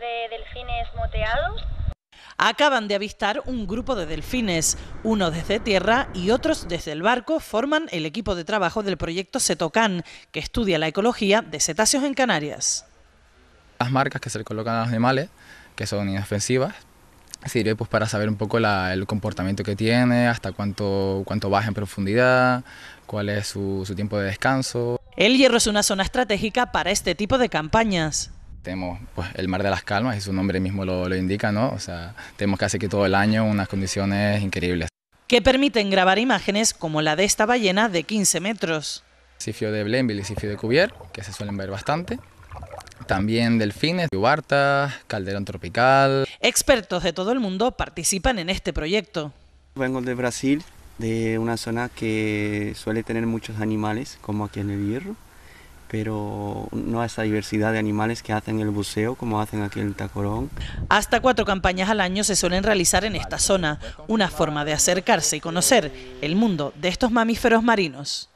de delfines moteados. Acaban de avistar un grupo de delfines, unos desde tierra y otros desde el barco, forman el equipo de trabajo del proyecto Cetocan, que estudia la ecología de cetáceos en Canarias. Las marcas que se le colocan a los animales, que son inofensivas, sirve pues para saber un poco el comportamiento que tiene, hasta cuánto, cuánto baja en profundidad, cuál es su tiempo de descanso. El hierro es una zona estratégica para este tipo de campañas tenemos pues, el Mar de las Calmas y su nombre mismo lo, lo indica, ¿no? O sea, tenemos casi que todo el año unas condiciones increíbles. Que permiten grabar imágenes como la de esta ballena de 15 metros. Sifio de Blenville y sifio de Cuvier, que se suelen ver bastante. También delfines, yubartas, calderón tropical. Expertos de todo el mundo participan en este proyecto. Vengo de Brasil, de una zona que suele tener muchos animales, como aquí en el Hierro pero no a esa diversidad de animales que hacen el buceo como hacen aquí el Tacorón. Hasta cuatro campañas al año se suelen realizar en esta zona, una forma de acercarse y conocer el mundo de estos mamíferos marinos.